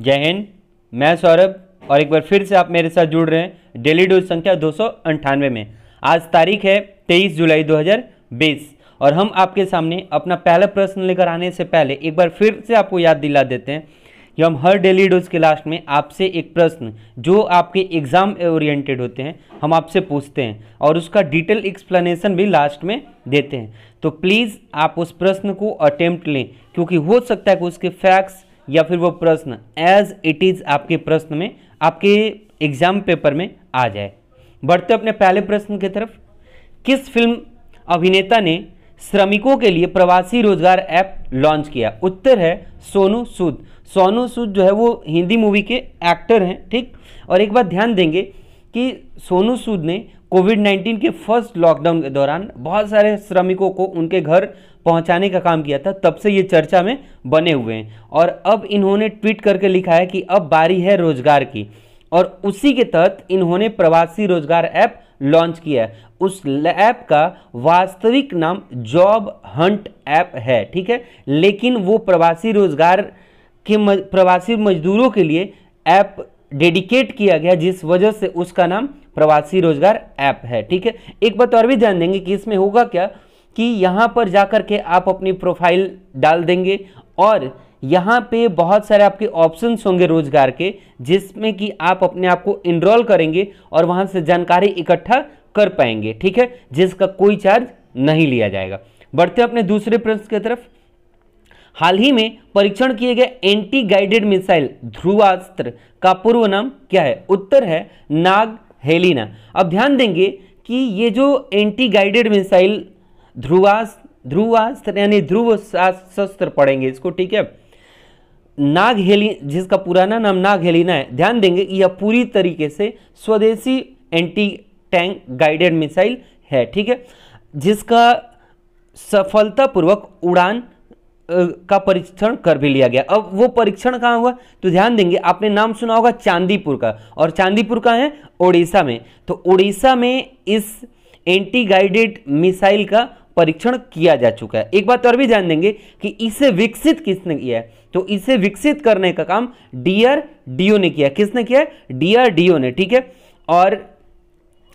जय हिंद मैं सौरभ और एक बार फिर से आप मेरे साथ जुड़ रहे हैं डेली डोज संख्या दो में आज तारीख है 23 जुलाई 2020 और हम आपके सामने अपना पहला प्रश्न लेकर आने से पहले एक बार फिर से आपको याद दिला देते हैं कि हम हर डेली डोज के लास्ट में आपसे एक प्रश्न जो आपके एग्ज़ाम ओरिएंटेड होते हैं हम आपसे पूछते हैं और उसका डिटेल एक्सप्लेनेशन भी लास्ट में देते हैं तो प्लीज़ आप उस प्रश्न को अटेम्प्ट लें क्योंकि हो सकता है कि उसके फैक्ट्स या फिर वो प्रश्न एज इट इज़ आपके प्रश्न में आपके एग्जाम पेपर में आ जाए बढ़ते अपने पहले प्रश्न की तरफ किस फिल्म अभिनेता ने श्रमिकों के लिए प्रवासी रोजगार ऐप लॉन्च किया उत्तर है सोनू सूद सोनू सूद जो है वो हिंदी मूवी के एक्टर हैं ठीक और एक बात ध्यान देंगे कि सोनू सूद ने कोविड 19 के फर्स्ट लॉकडाउन के दौरान बहुत सारे श्रमिकों को उनके घर पहुंचाने का काम किया था तब से ये चर्चा में बने हुए हैं और अब इन्होंने ट्वीट करके लिखा है कि अब बारी है रोजगार की और उसी के तहत इन्होंने प्रवासी रोजगार ऐप लॉन्च किया है उस ऐप का वास्तविक नाम जॉब हंट ऐप है ठीक है लेकिन वो प्रवासी रोजगार के मज, प्रवासी मजदूरों के लिए ऐप डेडिकेट किया गया जिस वजह से उसका नाम प्रवासी रोजगार ऐप है ठीक है एक बात और भी ध्यान देंगे कि इसमें होगा क्या कि यहाँ पर जाकर के आप अपनी प्रोफाइल डाल देंगे और यहाँ पे बहुत सारे आपके ऑप्शन होंगे रोजगार के जिसमें कि आप अपने आप को इनरोल करेंगे और वहाँ से जानकारी इकट्ठा कर पाएंगे ठीक है जिसका कोई चार्ज नहीं लिया जाएगा बढ़ते अपने दूसरे प्रश्न की तरफ हाल ही में परीक्षण किए गए एंटी गाइडेड मिसाइल ध्रुवास्त्र का पूर्व नाम क्या है उत्तर है नाग हेलिना अब ध्यान देंगे कि ये जो एंटी गाइडेड मिसाइल ध्रुवास ध्रुवास्त्र यानी ध्रुव शस्त्र पढ़ेंगे इसको ठीक है नाग हेली जिसका पुराना नाम नाग हेलिना है ध्यान देंगे यह पूरी तरीके से स्वदेशी एंटी टैंक गाइडेड मिसाइल है ठीक है जिसका सफलतापूर्वक उड़ान का परीक्षण कर भी लिया गया अब वो परीक्षण कहाँ हुआ तो ध्यान देंगे आपने नाम सुना होगा चांदीपुर का और चांदीपुर का है उड़ीसा में तो उड़ीसा में इस एंटी गाइडेड मिसाइल का परीक्षण किया जा चुका है एक बात तो और भी ध्यान देंगे कि इसे विकसित किसने किया है तो इसे विकसित करने का काम डीआरडीओ ने किया किसने किया डीआरडीओ ने ठीक है और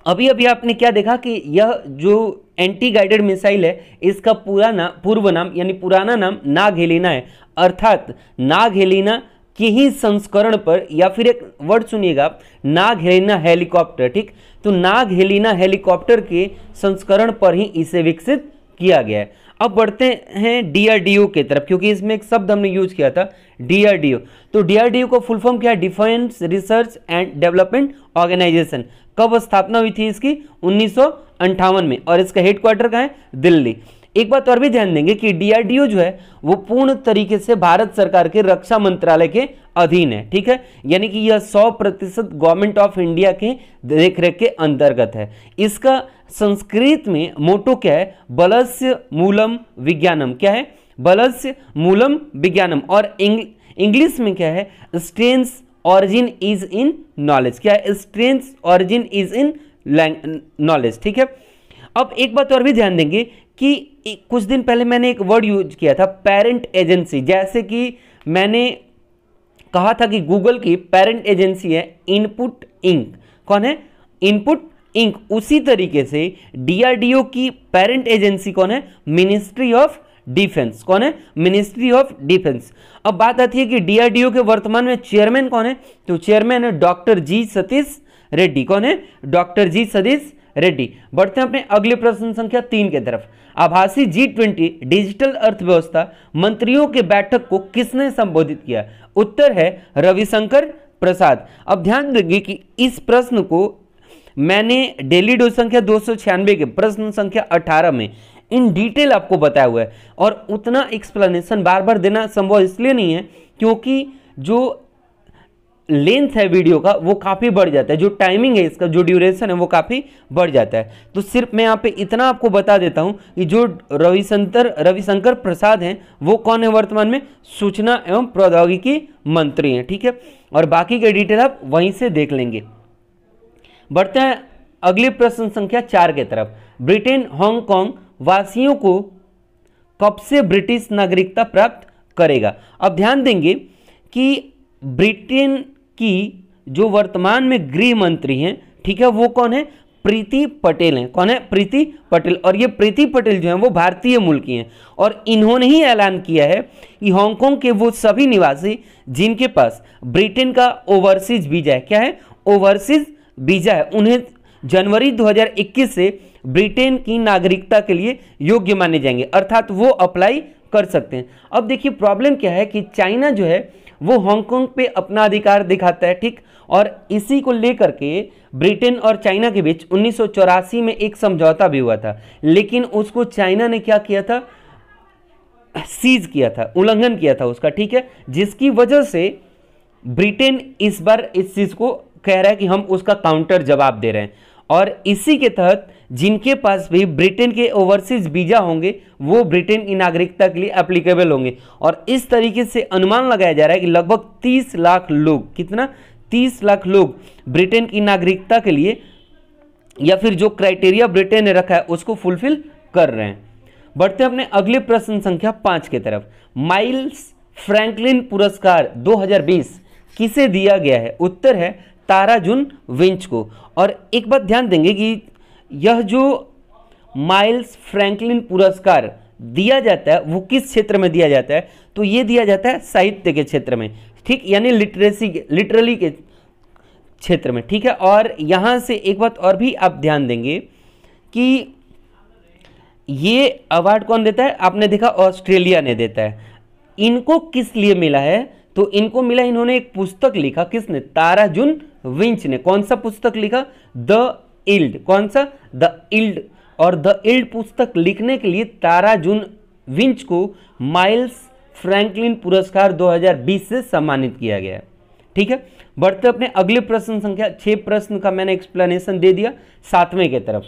अभी अभी आपने क्या देखा कि यह जो एंटी गाइडेड मिसाइल है इसका पूरा ना पूर्व नाम यानी पुराना नाम नाग हेलिना है अर्थात नाग हेलिना के ही संस्करण पर या फिर एक वर्ड सुनिएगा नाग हेलिना हेलीकॉप्टर ठीक तो नाग हेलिना हेलीकॉप्टर के संस्करण पर ही इसे विकसित किया गया है अब बढ़ते हैं डीआरडीओ की तरफ क्योंकि इसमें एक शब्द हमने यूज किया था डीआरडीओ तो डीआरडीओ का फुल फॉर्म क्या है defence research and development organisation कब स्थापना हुई थी इसकी उन्नीस में और इसका हेडक्वार्टर कहा है दिल्ली एक बात और भी ध्यान देंगे कि डीआरडीओ जो है वो पूर्ण तरीके से भारत सरकार के रक्षा मंत्रालय के अधीन है ठीक है यानी कि यह 100 प्रतिशत गवर्नमेंट ऑफ इंडिया के देखरेख के अंतर्गत है इसका संस्कृत में मोटो क्या है बलस्य मूलम विज्ञानम क्या है बलस्य मूलम विज्ञानम और इंग्लिश में क्या है strength's origin is in knowledge क्या है strength origin is in knowledge ठीक है अब एक बात और भी ध्यान देंगे कि कुछ दिन पहले मैंने एक वर्ड यूज किया था पेरेंट एजेंसी जैसे कि मैंने कहा था कि गूगल की पेरेंट एजेंसी है इनपुट इंक कौन है इनपुट इंक उसी तरीके से डीआरडीओ की पेरेंट एजेंसी कौन है मिनिस्ट्री ऑफ डिफेंस कौन है मिनिस्ट्री ऑफ डिफेंस अब बात आती है कि डीआरडीओ के वर्तमान में चेयरमैन कौन है तो चेयरमैन है डॉक्टर जी सतीश रेड्डी कौन है डॉक्टर जी सतीश रेड्डी बढ़ते हैं अपने अगले प्रश्न संख्या तीन के तरफ आभासी जी ट्वेंटी डिजिटल अर्थव्यवस्था मंत्रियों के बैठक को किसने संबोधित किया उत्तर है रविशंकर प्रसाद अब ध्यान देंगे कि इस प्रश्न को मैंने डेली डोज संख्या दो के प्रश्न संख्या 18 में इन डिटेल आपको बताया हुआ है और उतना एक्सप्लेनेशन बार बार देना संभव इसलिए नहीं है क्योंकि जो लेंथ है वीडियो का वो काफ़ी बढ़ जाता है जो टाइमिंग है इसका जो ड्यूरेशन है वो काफ़ी बढ़ जाता है तो सिर्फ मैं यहाँ पे इतना आपको बता देता हूँ कि जो रविशंकर रविशंकर प्रसाद हैं वो कौन है वर्तमान में सूचना एवं प्रौद्योगिकी मंत्री हैं ठीक है थीके? और बाकी के डिटेल आप वहीं से देख लेंगे बढ़ते हैं अगली प्रश्न संख्या चार के तरफ ब्रिटेन हांगकॉन्ग वासियों को कब से ब्रिटिश नागरिकता प्राप्त करेगा अब ध्यान देंगे कि ब्रिटेन की जो वर्तमान में गृह मंत्री हैं ठीक है वो कौन है प्रीति पटेल हैं कौन है प्रीति पटेल और ये प्रीति पटेल जो हैं वो भारतीय मूल की हैं और इन्होंने ही ऐलान किया है कि हांगकांग के वो सभी निवासी जिनके पास ब्रिटेन का ओवरसीज वीजा है क्या है ओवरसीज वीजा है उन्हें जनवरी 2021 से ब्रिटेन की नागरिकता के लिए योग्य माने जाएंगे अर्थात वो अप्लाई कर सकते हैं अब देखिए प्रॉब्लम क्या है कि चाइना जो है वो हांगकांग पे अपना अधिकार दिखाता है ठीक और इसी को लेकर के ब्रिटेन और चाइना के बीच उन्नीस में एक समझौता भी हुआ था लेकिन उसको चाइना ने क्या किया था सीज किया था उल्लंघन किया था उसका ठीक है जिसकी वजह से ब्रिटेन इस बार इस चीज़ को कह रहा है कि हम उसका काउंटर जवाब दे रहे हैं और इसी के तहत जिनके पास भी ब्रिटेन के ओवरसीज वीज़ा होंगे वो ब्रिटेन की नागरिकता के लिए एप्लीकेबल होंगे और इस तरीके से अनुमान लगाया जा रहा है कि लगभग 30 लाख लोग कितना 30 लाख लोग ब्रिटेन की नागरिकता के लिए या फिर जो क्राइटेरिया ब्रिटेन ने रखा है उसको फुलफिल कर रहे हैं बढ़ते अपने अगले प्रश्न संख्या पाँच की तरफ माइल्स फ्रैंकलिन पुरस्कार दो किसे दिया गया है उत्तर है ताराजुन विंच को और एक बात ध्यान देंगे कि यह जो माइल्स फ्रैंकलिन पुरस्कार दिया जाता है वो किस क्षेत्र में दिया जाता है तो ये दिया जाता है साहित्य के क्षेत्र में ठीक यानी लिटरेसी लिटरली के क्षेत्र में ठीक है और यहाँ से एक बात और भी आप ध्यान देंगे कि ये अवार्ड कौन देता है आपने देखा ऑस्ट्रेलिया ने देता है इनको किस लिए मिला है तो इनको मिला इन्होंने एक पुस्तक लिखा किसने ताराजुन विंच ने कौन सा पुस्तक लिखा द इल्ड कौन सा द इल्ड और द इल्ड पुस्तक लिखने के लिए तारा जून विंच को माइल्स फ्रैंकलिन पुरस्कार 2020 से सम्मानित किया गया ठीक है बढ़ते अपने अगले प्रश्न संख्या छह प्रश्न का मैंने एक्सप्लेनेशन दे दिया सातवें के तरफ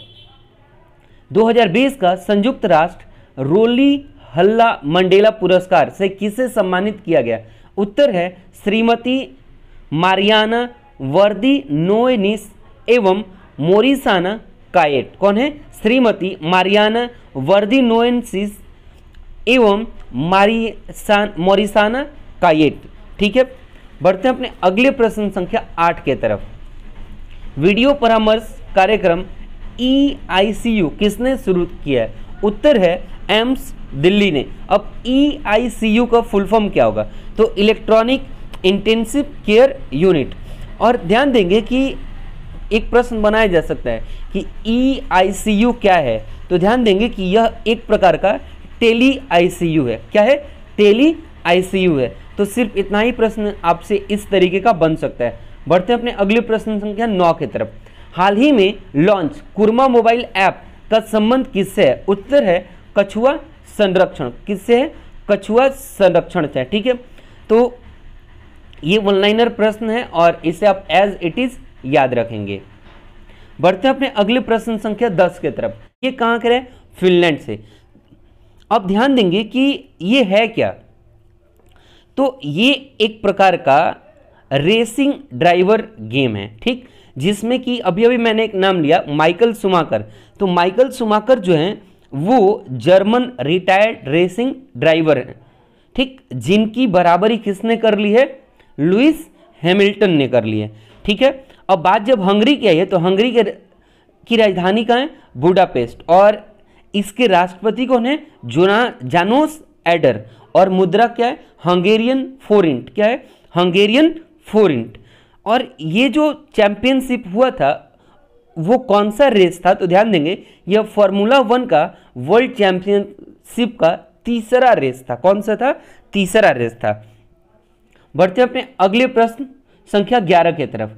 2020 का संयुक्त राष्ट्र रोली हल्ला मंडेला पुरस्कार से किसे सम्मानित किया गया उत्तर है श्रीमती मारियाना वर्दी नोएनिस एवं मोरिसाना कायट कौन है श्रीमती मारियाना वर्दी नोएनसिस एवं मारिसान मोरिसाना कायट ठीक है बढ़ते हैं अपने अगले प्रश्न संख्या आठ के तरफ वीडियो परामर्श कार्यक्रम ई e किसने शुरू किया है उत्तर है एम्स दिल्ली ने अब ई e का फुल फॉर्म क्या होगा तो इलेक्ट्रॉनिक इंटेंसिव केयर यूनिट और ध्यान देंगे कि एक प्रश्न बनाया जा सकता है कि ई आई सी यू क्या है तो ध्यान देंगे कि यह एक प्रकार का टेली आई सी यू है क्या है टेली आई सी यू है तो सिर्फ इतना ही प्रश्न आपसे इस तरीके का बन सकता है बढ़ते हैं अपने अगले प्रश्न संख्या नौ की तरफ हाल ही में लॉन्च कुरमा मोबाइल ऐप का संबंध किससे है उत्तर है कछुआ संरक्षण किससे है कछुआ संरक्षण से ठीक है तो ये वन लाइनर प्रश्न है और इसे आप एज इट इज याद रखेंगे बढ़ते हैं अपने अगले प्रश्न संख्या दस के तरफ ये कहां करे फिनलैंड से आप ध्यान देंगे कि ये है क्या तो ये एक प्रकार का रेसिंग ड्राइवर गेम है ठीक जिसमें कि अभी अभी मैंने एक नाम लिया माइकल सुमाकर तो माइकल सुमाकर जो है वो जर्मन रिटायर्ड रेसिंग ड्राइवर है ठीक जिनकी बराबरी किसने कर ली है लुइस हैमिल्टन ने कर लिए ठीक है अब बात जब हंगरी की आई है तो हंगरी के की राजधानी का है बुडापेस्ट और इसके राष्ट्रपति कौन है जोना जानोस एडर और मुद्रा क्या है हंगेरियन फोरिंट क्या है हंगेरियन फोरिंट और ये जो चैंपियनशिप हुआ था वो कौन सा रेस था तो ध्यान देंगे यह फॉर्मूला वन का वर्ल्ड चैंपियनशिप का तीसरा रेस था कौन सा था तीसरा रेस था बढ़ते अपने अगले प्रश्न संख्या ग्यारह की तरफ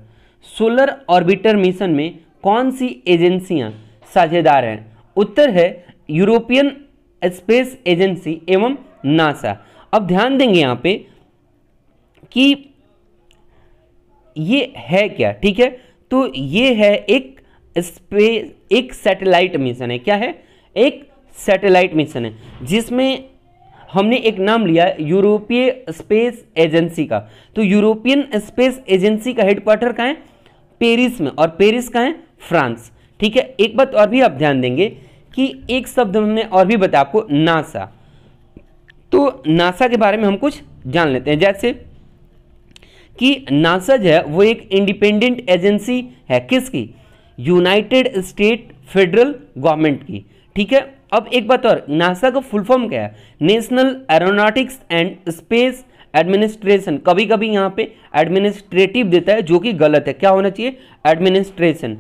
सोलर ऑर्बिटर मिशन में कौन सी एजेंसियां साझेदार हैं उत्तर है यूरोपियन स्पेस एजेंसी एवं नासा अब ध्यान देंगे यहां पे कि ये है क्या ठीक है तो ये है एक स्पेस एक सैटेलाइट मिशन है क्या है एक सैटेलाइट मिशन है जिसमें हमने एक नाम लिया यूरोपीय स्पेस एजेंसी का तो यूरोपियन स्पेस एजेंसी का हेडक्वार्टर कहाँ है पेरिस में और पेरिस कहाँ है फ्रांस ठीक है एक बात और भी आप ध्यान देंगे कि एक शब्द हमने और भी बताया आपको नासा तो नासा के बारे में हम कुछ जान लेते हैं जैसे कि नासा जो है वो एक इंडिपेंडेंट एजेंसी है किसकी यूनाइटेड स्टेट फेडरल गवर्नमेंट की ठीक है अब एक बात और नासा का फुल फॉर्म क्या है national aeronautics and space administration कभी कभी यहाँ पे एडमिनिस्ट्रेटिव देता है जो कि गलत है क्या होना चाहिए एडमिनिस्ट्रेशन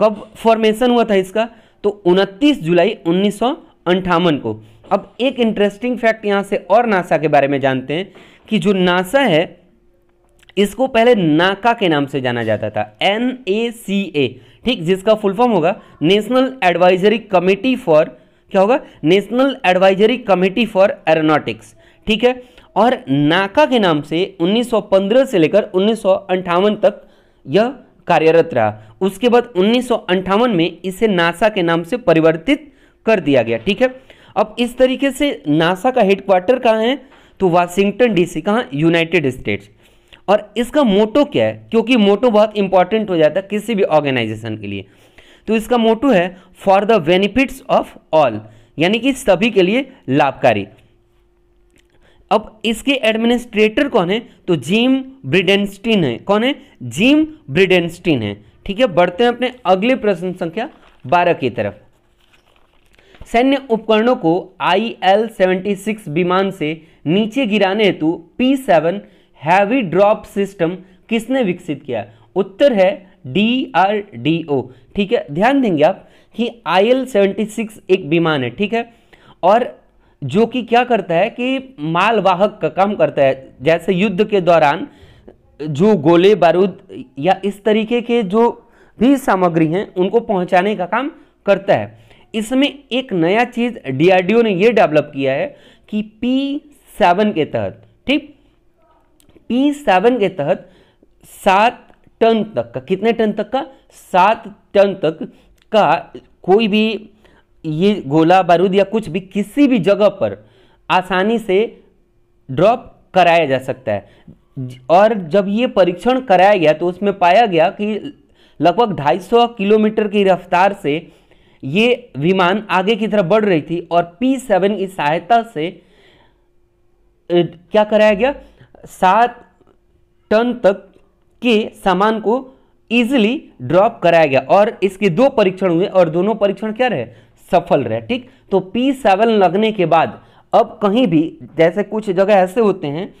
कब फॉर्मेशन हुआ था इसका तो 29 जुलाई उन्नीस को अब एक इंटरेस्टिंग फैक्ट यहाँ से और नासा के बारे में जानते हैं कि जो नासा है इसको पहले नाका के नाम से जाना जाता था एन ए सी ए ठीक जिसका फुल फॉर्म होगा नेशनल एडवाइजरी कमेटी फॉर क्या होगा national advisory committee for aeronautics ठीक है और नाका के नाम से 1915 से लेकर उन्नीस तक यह कार्यरत रहा उसके बाद उन्नीस में इसे नासा के नाम से परिवर्तित कर दिया गया ठीक है अब इस तरीके से नासा का हेडक्वार्टर कहाँ है तो वाशिंगटन डीसी कहाँ यूनाइटेड स्टेट्स और इसका मोटो क्या है क्योंकि मोटो बहुत इंपॉर्टेंट हो जाता है किसी भी ऑर्गेनाइजेशन के लिए तो इसका मोटो है for the benefits of all यानी कि सभी के लिए लाभकारी अब इसके एडमिनिस्ट्रेटर कौन है तो जिम ब्रिडेंस्टीन है कौन है जिम ब्रिडेंस्टीन है ठीक है बढ़ते हैं अपने अगले प्रश्न संख्या बारह की तरफ सैन्य उपकरणों को आई एल सेवेंटी सिक्स विमान से नीचे गिराने हेतु P seven heavy drop system किसने विकसित किया उत्तर है डी आर डी ओ ठीक है ध्यान देंगे आप कि आई एल सेवेंटी सिक्स एक विमान है ठीक है और जो कि क्या करता है कि मालवाहक का काम करता है जैसे युद्ध के दौरान जो गोले बारूद या इस तरीके के जो भी सामग्री हैं उनको पहुंचाने का काम करता है इसमें एक नया चीज़ डीआरडीओ ने यह डेवलप किया है कि पी सेवन के तहत ठीक पी सेवन के तहत सात टन तक का कितने टन तक का सात टन तक का कोई भी ये गोला बारूद या कुछ भी किसी भी जगह पर आसानी से ड्रॉप कराया जा सकता है और जब ये परीक्षण कराया गया तो उसमें पाया गया कि लगभग 250 किलोमीटर की रफ्तार से ये विमान आगे की तरफ बढ़ रही थी और पी सेवन की सहायता से क्या कराया गया सात टन तक के सामान को इजिली ड्रॉप कराया गया और इसके दो परीक्षण हुए और दोनों परीक्षण क्या रहे सफल रहे ठीक तो पी सेवन लगने के बाद अब कहीं भी जैसे कुछ जगह ऐसे होते हैं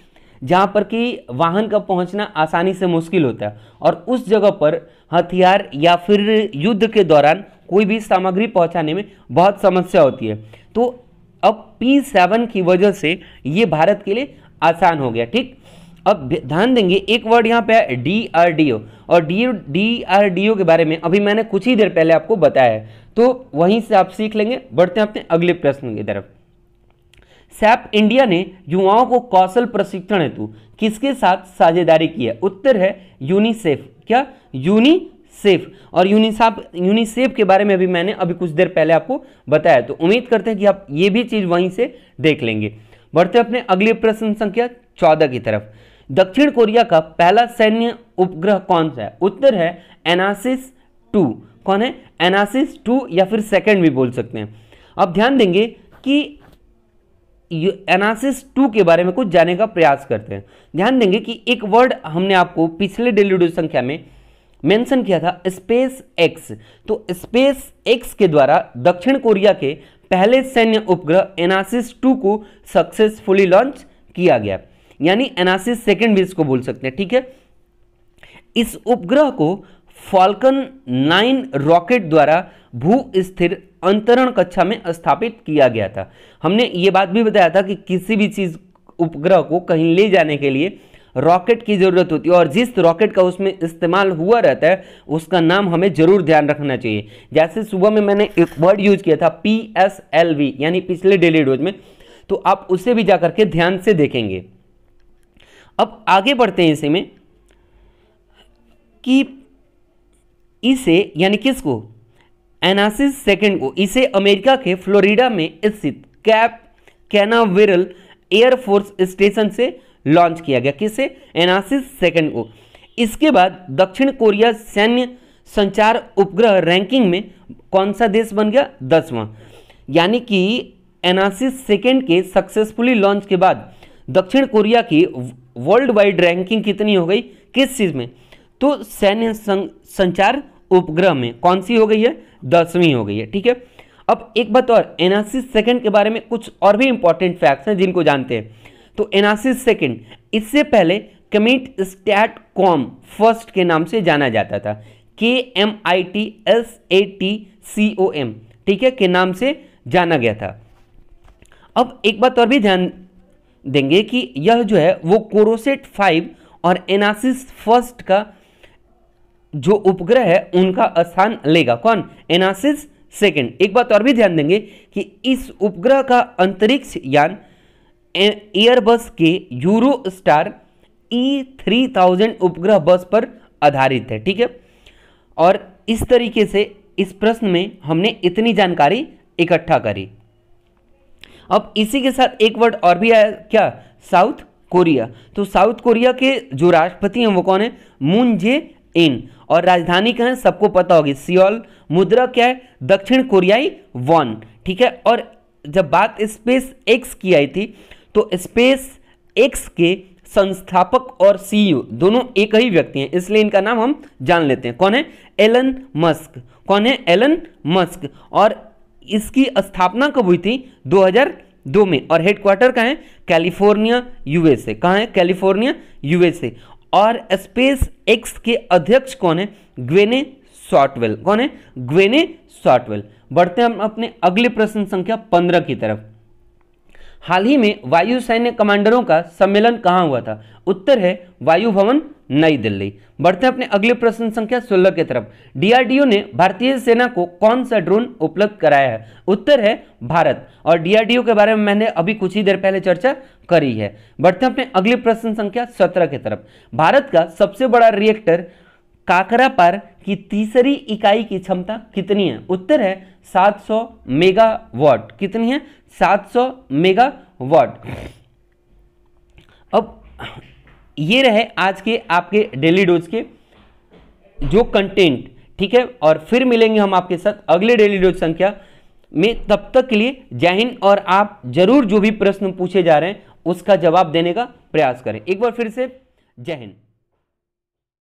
जहाँ पर कि वाहन का पहुँचना आसानी से मुश्किल होता है और उस जगह पर हथियार या फिर युद्ध के दौरान कोई भी सामग्री पहुँचाने में बहुत समस्या होती है तो अब पी सेवन की वजह से ये भारत के लिए आसान हो गया ठीक अब ध्यान देंगे एक वर्ड यहाँ पे है डी डी आर ओ और D D D R O के बारे में अभी मैंने कुछ ही देर पहले आपको बताया है तो वहीं से आप सीख लेंगे बढ़ते हैं अपने अगले प्रश्न की तरफ सैप इंडिया ने युवाओं को कौशल प्रशिक्षण हेतु किसके साथ साझेदारी की है उत्तर है यूनिसेफ क्या यूनिसेफ और यूनिसाफ यूनिसेफ के बारे में भी मैंने अभी कुछ देर पहले आपको बताया तो उम्मीद करते हैं कि आप ये भी चीज़ वहीं से देख लेंगे बढ़ते अपने अगले प्रश्न संख्या चौदह की तरफ दक्षिण कोरिया का पहला सैन्य उपग्रह कौन सा है उत्तर है एनासिस टू कौन है एनासिस टू या फिर सेकंड भी बोल सकते हैं अब ध्यान देंगे कि एनासिस टू के बारे में कुछ जाने का प्रयास करते हैं ध्यान देंगे कि एक वर्ड हमने आपको पिछले डेली संख्या में मेंशन किया था स्पेस एक्स तो स्पेस एक्स के द्वारा दक्षिण कोरिया के पहले सैन्य उपग्रह एनासिस टू को सक्सेसफुली लॉन्च किया गया यानी एनासिस सेकेंड भी इसको बोल सकते हैं ठीक है इस उपग्रह को फॉल्कन नाइन रॉकेट द्वारा भू स्थिर अंतरण कक्षा में स्थापित किया गया था हमने ये बात भी बताया था कि किसी भी चीज़ उपग्रह को कहीं ले जाने के लिए रॉकेट की ज़रूरत होती है और जिस रॉकेट का उसमें इस्तेमाल हुआ रहता है उसका नाम हमें ज़रूर ध्यान रखना चाहिए जैसे सुबह में मैंने एक वर्ड यूज किया था पी एस एल वी यानी पिछले डेली डोज में तो आप उसे भी जाकर के ध्यान से देखेंगे अब आगे बढ़ते हैं इसे में कि इसे यानी किसको एनासिस सेकेंड को इसे अमेरिका के फ्लोरिडा में स्थित कैप कैनावेरल एयरफोर्स स्टेशन से लॉन्च किया गया किसे एनासिस सेकेंड को इसके बाद दक्षिण कोरिया सैन्य संचार उपग्रह रैंकिंग में कौन सा देश बन गया दसवां यानी कि एनासिस सेकेंड के सक्सेसफुली लॉन्च के बाद दक्षिण कोरिया की वर्ल्ड वाइड रैंकिंग कितनी हो गई किस चीज़ में तो सैन्य संचार उपग्रह में कौन सी हो गई है दसवीं हो गई है ठीक है अब एक बात और एनासी सेकंड के बारे में कुछ और भी इंपॉर्टेंट फैक्ट्स हैं जिनको जानते हैं तो एनासी सेकेंड इससे पहले कमिट स्टैट कॉम फर्स्ट के नाम से जाना जाता था के M I T S A T C O M ठीक है के नाम से जाना गया था अब एक बात और भी ध्यान देंगे कि यह जो है वो कोरोसेट फाइव और एनासिस फर्स्ट का जो उपग्रह है उनका स्थान लेगा कौन एनासिस सेकंड एक बात और भी ध्यान देंगे कि इस उपग्रह का अंतरिक्ष यान एयरबस के Euro star E three thousand उपग्रह बस पर आधारित है ठीक है और इस तरीके से इस प्रश्न में हमने इतनी जानकारी इकट्ठा करी अब इसी के साथ एक वर्ड और भी आया क्या साउथ कोरिया तो साउथ कोरिया के जो राष्ट्रपति हैं वो कौन है मून जे इन और राजधानी कहाँ है सबको पता होगी सियोल मुद्रा क्या है दक्षिण कोरियाई वन ठीक है और जब बात स्पेस एक्स की आई थी तो स्पेस एक्स के संस्थापक और सीईओ दोनों एक ही व्यक्ति हैं इसलिए इनका नाम हम जान लेते हैं कौन है एलन मस्क कौन है एलन मस्क और इसकी स्थापना कब हुई थी 2002 में और हेडक्वार्टर कहाँ है कैलिफोर्निया यूएसए कहाँ है कैलिफोर्निया यूएसए और स्पेस एक्स के अध्यक्ष कौन है ग्वेने सॉटवेल कौन है ग्वेने सॉटवेल बढ़ते हैं हम अपने अगले प्रश्न संख्या पंद्रह की तरफ हाल ही में वायु सैन्य कमांडरों का सम्मेलन कहाँ हुआ था उत्तर है वायु भवन नई दिल्ली बढ़ते हैं अपने अगले प्रश्न संख्या सोलह की तरफ डीआरडीओ ने भारतीय सेना को कौन सा ड्रोन उपलब्ध कराया है उत्तर है भारत और डीआरडीओ के बारे में मैंने अभी कुछ ही देर पहले चर्चा करी है बढ़ते हैं अपने अगले प्रश्न संख्या सत्रह की तरफ भारत का सबसे बड़ा रिएक्टर काकरा पार की तीसरी इकाई की क्षमता कितनी है उत्तर है 700 मेगावाट कितनी है 700 मेगावाट अब ये रहे आज के आपके डेली डोज के जो कंटेंट ठीक है और फिर मिलेंगे हम आपके साथ अगले डेली डोज संख्या में तब तक के लिए जय हिंद और आप जरूर जो भी प्रश्न पूछे जा रहे हैं उसका जवाब देने का प्रयास करें एक बार फिर से जय हिंद